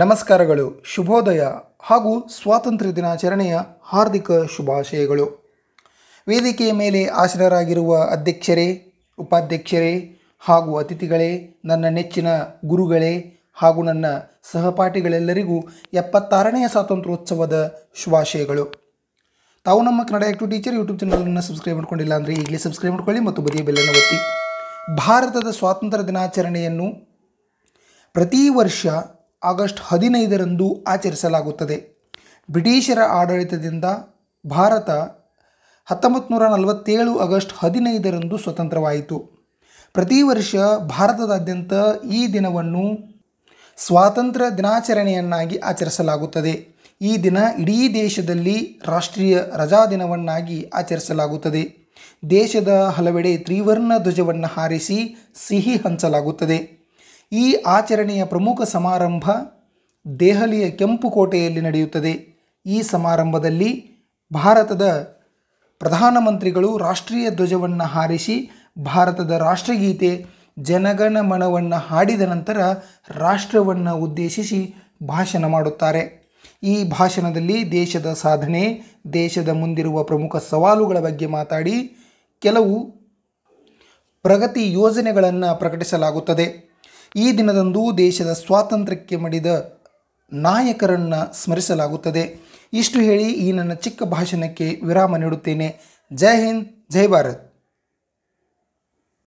ನಮಸ್ಕಾರಗಳು ಶುಭೋದಯ ಹಾಗೂ ಸ್ವಾತಂತ್ರ್ಯ ದಿನಾಚರಣೆಯ ಹಾರ್ದಿಕ ಶುಭಾಶಯಗಳು ವೇದಿಕೆಯ ಮೇಲೆ ಆಸನರಾಗಿರುವ ಅಧ್ಯಕ್ಷರೇ ಉಪಾಧ್ಯಕ್ಷರೇ ಹಾಗೂ ಅತಿಥಿಗಳೇ ನನ್ನ ನೆಚ್ಚಿನ ಗುರುಗಳೇ ಹಾಗೂ ನನ್ನ ಸಹಪಾಠಿಗಳೆಲ್ಲರಿಗೂ ಎಪ್ಪತ್ತಾರನೆಯ ಸ್ವಾತಂತ್ರ್ಯೋತ್ಸವದ ಶುಭಾಶಯಗಳು ತಾವು ನಮ್ಮ ಕನ್ನಡ ಆ್ಯಕ್ಟಿವ್ ಟೀಚರ್ ಯೂಟ್ಯೂಬ್ ಚಾನಲನ್ನು ಸಬ್ಸ್ಕ್ರೈಬ್ ಮಾಡ್ಕೊಂಡಿಲ್ಲ ಅಂದರೆ ಈಗಲೇ ಸಬ್ಸ್ಕ್ರೈಬ್ ಮಾಡ್ಕೊಳ್ಳಿ ಮತ್ತು ಬದಿಯ ಬೆಲ್ಲನ್ನು ಒತ್ತಿ ಭಾರತದ ಸ್ವಾತಂತ್ರ್ಯ ದಿನಾಚರಣೆಯನ್ನು ಪ್ರತಿ ವರ್ಷ ಆಗಸ್ಟ್ ಹದಿನೈದರಂದು ಆಚರಿಸಲಾಗುತ್ತದೆ ಬ್ರಿಟಿಷರ ಆಡಳಿತದಿಂದ ಭಾರತ ಹತ್ತೊಂಬತ್ತು ನೂರ ನಲವತ್ತೇಳು ಆಗಸ್ಟ್ ಹದಿನೈದರಂದು ಸ್ವತಂತ್ರವಾಯಿತು ಪ್ರತಿ ವರ್ಷ ಭಾರತದಾದ್ಯಂತ ಈ ದಿನವನ್ನು ಸ್ವಾತಂತ್ರ್ಯ ದಿನಾಚರಣೆಯನ್ನಾಗಿ ಆಚರಿಸಲಾಗುತ್ತದೆ ಈ ದಿನ ಇಡೀ ದೇಶದಲ್ಲಿ ರಾಷ್ಟ್ರೀಯ ರಜಾ ದಿನವನ್ನಾಗಿ ಆಚರಿಸಲಾಗುತ್ತದೆ ದೇಶದ ಹಲವೆಡೆ ತ್ರಿವರ್ಣ ಧ್ವಜವನ್ನು ಹಾರಿಸಿ ಸಿಹಿ ಹಂಚಲಾಗುತ್ತದೆ ಈ ಆಚರಣೆಯ ಪ್ರಮುಖ ಸಮಾರಂಭ ದೆಹಲಿಯ ಕೋಟೆಯಲ್ಲಿ ನಡೆಯುತ್ತದೆ ಈ ಸಮಾರಂಭದಲ್ಲಿ ಭಾರತದ ಪ್ರಧಾನಮಂತ್ರಿಗಳು ರಾಷ್ಟ್ರೀಯ ಧ್ವಜವನ್ನು ಹಾರಿಸಿ ಭಾರತದ ರಾಷ್ಟ್ರಗೀತೆ ಜನಗಣ ಮನವನ್ನು ಹಾಡಿದ ನಂತರ ರಾಷ್ಟ್ರವನ್ನು ಉದ್ದೇಶಿಸಿ ಭಾಷಣ ಮಾಡುತ್ತಾರೆ ಈ ಭಾಷಣದಲ್ಲಿ ದೇಶದ ಸಾಧನೆ ದೇಶದ ಮುಂದಿರುವ ಪ್ರಮುಖ ಸವಾಲುಗಳ ಬಗ್ಗೆ ಮಾತಾಡಿ ಕೆಲವು ಪ್ರಗತಿ ಯೋಜನೆಗಳನ್ನು ಪ್ರಕಟಿಸಲಾಗುತ್ತದೆ ಈ ದಿನದಂದು ದೇಶದ ಸ್ವಾತಂತ್ರ್ಯಕ್ಕೆ ಮಡಿದ ನಾಯಕರನ್ನು ಸ್ಮರಿಸಲಾಗುತ್ತದೆ ಇಷ್ಟು ಹೇಳಿ ಈ ನನ್ನ ಚಿಕ್ಕ ಭಾಷಣಕ್ಕೆ ವಿರಾಮ ನೀಡುತ್ತೇನೆ ಜೈ ಹಿಂದ್ ಜೈ ಭಾರತ್